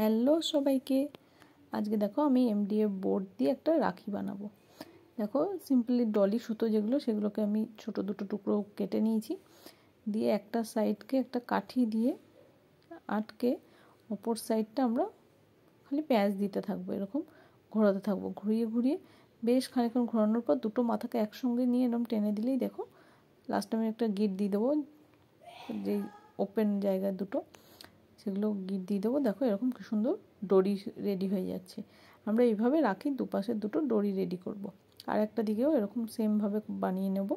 Hello সবাইকে আজকে দেখো আমি এমডিএফ বোর্ড দিয়ে একটা রাখি বানাবো দেখো সিম্পলি ডলি সুতো যেগুলো সেগুলোকে আমি ছোট দুটো টুকরো কেটে নিয়েছি দিয়ে একটা সাইডকে একটা কাঠি দিয়ে আটকে অপর সাইডটা আমরা খালি প্যাঁচ দিতে থাকবো এরকম ঘোরাতে থাকবো ঘুরিয়ে ঘুরিয়ে বেশ খানিক্ষণ ঘোরানোর পর দুটো মাথাকে একসঙ্গে নিয়ে এরকম টেনে দিলেই দেখো লাস্টে আমি একটা গিট দিয়ে দেবো যেই ওপেন জায়গা দুটো সেগুলো দিয়ে দেবো দেখো এরকম কি সুন্দর ডরি রেডি হয়ে যাচ্ছে আমরা এইভাবে রাখি দুপাশে দুটো ডরি রেডি করব। আর একটা দিকেও এরকম সেমভাবে বানিয়ে নেব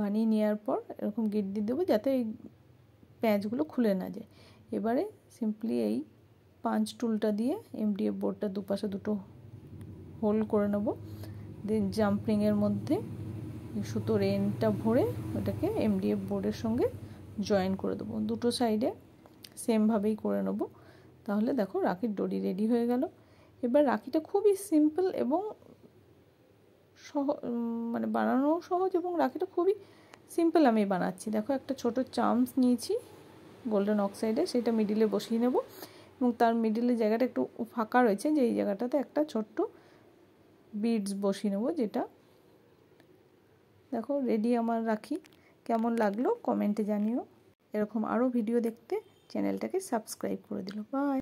বানিয়ে নেওয়ার পর এরকম গিট দিয়ে দেবো যাতে এই প্যাঁচগুলো খুলে না যায় এবারে সিম্পলি এই পাঁচ টুলটা দিয়ে এমডিএফ বোর্ডটা দুপাশে দুটো হোল করে নেব দেন জাম্পিংয়ের মধ্যে সুতোর এনটা ভরে ওটাকে এমডিএফ বোর্ডের সঙ্গে জয়েন করে দেবো দুটো সাইডে সেমভাবেই করে নেবো তাহলে দেখো রাখির ডোরি রেডি হয়ে গেল এবার রাখিটা খুবই সিম্পল এবং সহ মানে বানানোও সহজ এবং রাখিটা খুবই সিম্পল আমি বানাচ্ছি দেখো একটা ছোট চামচ নিয়েছি গোল্ডেন অক্সাইডে সেটা মিডিলে বসিয়ে নেব এবং তার মিডিলের জায়গাটা একটু ফাঁকা রয়েছে যে এই জায়গাটাতে একটা ছোট্ট বিডস বসিয়ে নেব যেটা দেখো রেডি আমার রাখি কেমন লাগলো কমেন্টে জানিও এরকম আরও ভিডিও দেখতে চ্যানেলটাকে সাবস্ক্রাইব করে দিল বাই